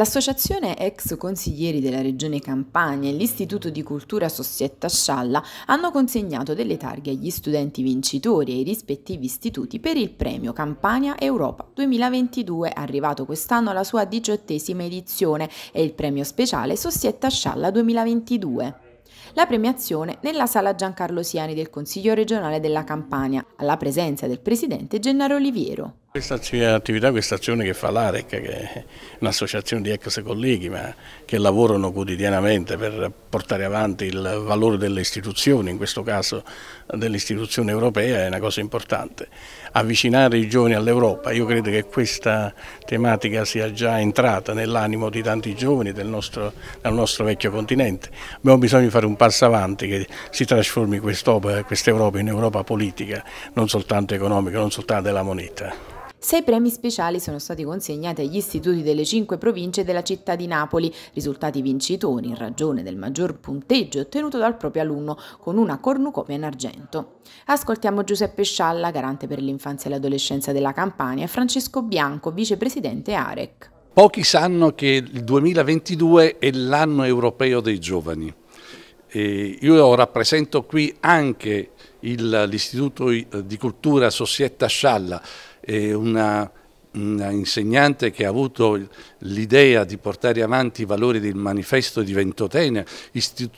L'associazione ex consiglieri della Regione Campania e l'Istituto di Cultura Sossietta Scialla hanno consegnato delle targhe agli studenti vincitori e ai rispettivi istituti per il premio Campania Europa 2022, arrivato quest'anno alla sua diciottesima edizione, e il premio speciale Sossietta Scialla 2022 la premiazione nella sala Giancarlo Siani del Consiglio regionale della Campania, alla presenza del presidente Gennaro Oliviero. Questa attività, questa azione che fa l'AREC, che è un'associazione di ex colleghi ma che lavorano quotidianamente per portare avanti il valore delle istituzioni, in questo caso dell'istituzione europea, è una cosa importante. Avvicinare i giovani all'Europa, io credo che questa tematica sia già entrata nell'animo di tanti giovani del nostro, del nostro, vecchio continente. Abbiamo bisogno di fare un passo avanti che si trasformi quest'Europa quest in Europa politica, non soltanto economica, non soltanto della moneta. Sei premi speciali sono stati consegnati agli istituti delle cinque province della città di Napoli, risultati vincitori in ragione del maggior punteggio ottenuto dal proprio alunno con una cornucopia in argento. Ascoltiamo Giuseppe Scialla, garante per l'infanzia e l'adolescenza della Campania, e Francesco Bianco, vicepresidente AREC. Pochi sanno che il 2022 è l'anno europeo dei giovani e io rappresento qui anche l'Istituto eh, di Cultura Sosietta Scialla, una, una insegnante che ha avuto l'idea di portare avanti i valori del manifesto di Ventotene,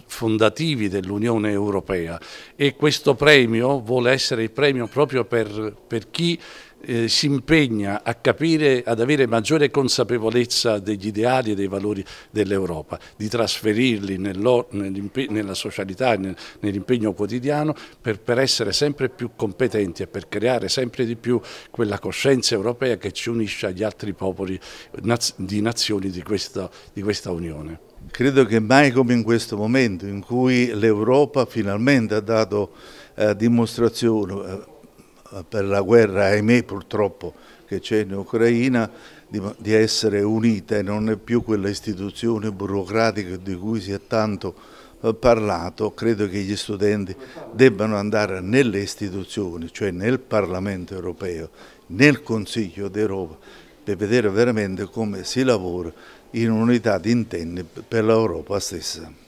fondativi dell'Unione Europea. E questo premio vuole essere il premio proprio per, per chi eh, si impegna a capire, ad avere maggiore consapevolezza degli ideali e dei valori dell'Europa, di trasferirli nella socialità e nel, nell'impegno quotidiano per, per, essere sempre più competenti e per creare sempre di più quella coscienza europea che ci unisce agli altri popoli naz di nazioni di questa, di questa Unione. Credo che mai come in questo momento in cui l'Europa finalmente ha dato eh, dimostrazione, eh, per la guerra, ahimè purtroppo, che c'è in Ucraina, di, di, essere unita e non è più quella istituzione burocratica di cui si è tanto eh, parlato, credo che gli studenti debbano andare nelle istituzioni, cioè nel Parlamento europeo, nel Consiglio d'Europa, per vedere veramente come si lavora in unità di intenti per l'Europa stessa.